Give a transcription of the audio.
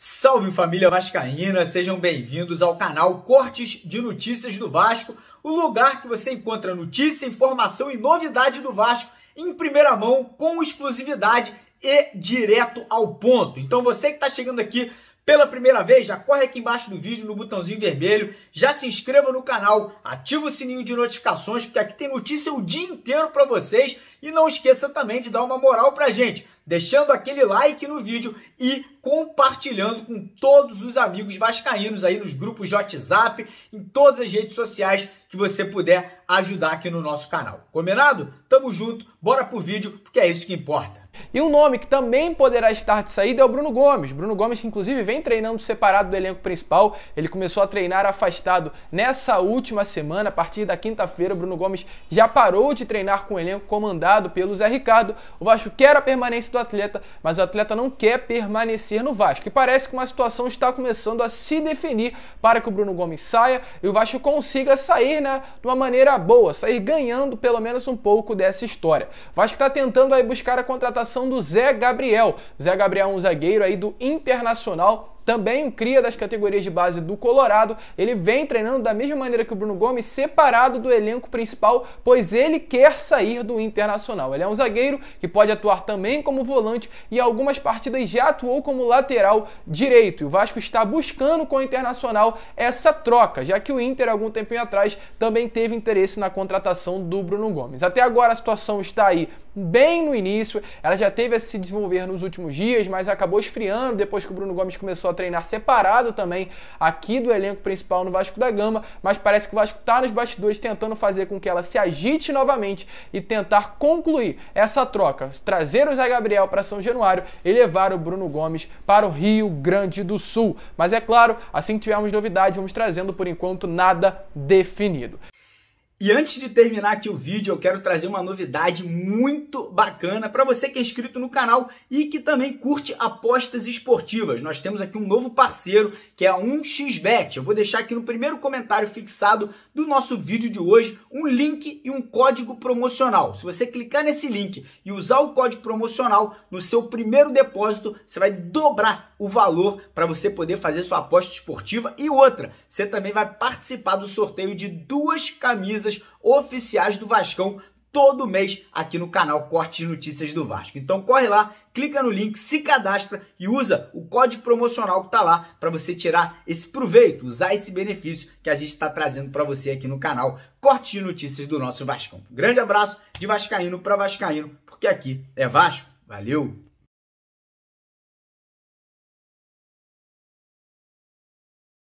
Salve família Vascaína, sejam bem-vindos ao canal Cortes de Notícias do Vasco, o lugar que você encontra notícia, informação e novidade do Vasco em primeira mão, com exclusividade e direto ao ponto. Então você que está chegando aqui pela primeira vez, já corre aqui embaixo do vídeo no botãozinho vermelho, já se inscreva no canal, ativa o sininho de notificações, porque aqui tem notícia o dia inteiro para vocês e não esqueça também de dar uma moral pra gente, deixando aquele like no vídeo e compartilhando com todos os amigos vascaínos aí nos grupos de WhatsApp, em todas as redes sociais que você puder ajudar aqui no nosso canal. Combinado? Tamo junto, bora pro vídeo, porque é isso que importa. E um nome que também poderá estar de saída é o Bruno Gomes. Bruno Gomes, que inclusive vem treinando separado do elenco principal. Ele começou a treinar afastado nessa última semana. A partir da quinta-feira, Bruno Gomes já parou de treinar com o elenco comandado pelo Zé Ricardo. O Vasco quer a permanência do atleta, mas o atleta não quer permanecer no Vasco. E parece que uma situação está começando a se definir para que o Bruno Gomes saia e o Vasco consiga sair né, de uma maneira boa, sair ganhando pelo menos um pouco dessa história. O Vasco está tentando aí buscar a contratação contratação do Zé Gabriel. Zé Gabriel é um zagueiro aí do Internacional, também um cria das categorias de base do Colorado. Ele vem treinando da mesma maneira que o Bruno Gomes, separado do elenco principal, pois ele quer sair do Internacional. Ele é um zagueiro que pode atuar também como volante e algumas partidas já atuou como lateral direito. E o Vasco está buscando com o Internacional essa troca, já que o Inter, algum tempinho atrás, também teve interesse na contratação do Bruno Gomes. Até agora a situação está aí bem no início. Ela já teve a se desenvolver nos últimos dias, mas acabou esfriando depois que o Bruno Gomes começou a treinar separado também aqui do elenco principal no Vasco da Gama. Mas parece que o Vasco está nos bastidores tentando fazer com que ela se agite novamente e tentar concluir essa troca, trazer o Zé Gabriel para São Januário e levar o Bruno Gomes para o Rio Grande do Sul. Mas é claro, assim que tivermos novidades, vamos trazendo por enquanto nada definido. E antes de terminar aqui o vídeo, eu quero trazer uma novidade muito bacana para você que é inscrito no canal e que também curte apostas esportivas. Nós temos aqui um novo parceiro que é a 1xBet. Eu vou deixar aqui no primeiro comentário fixado do nosso vídeo de hoje um link e um código promocional. Se você clicar nesse link e usar o código promocional no seu primeiro depósito, você vai dobrar o valor para você poder fazer sua aposta esportiva. E outra, você também vai participar do sorteio de duas camisas notícias oficiais do Vascão todo mês aqui no canal Corte de Notícias do Vasco. Então corre lá, clica no link, se cadastra e usa o código promocional que está lá para você tirar esse proveito, usar esse benefício que a gente está trazendo para você aqui no canal Corte de Notícias do nosso Vascão. Grande abraço de vascaíno para vascaíno, porque aqui é Vasco. Valeu.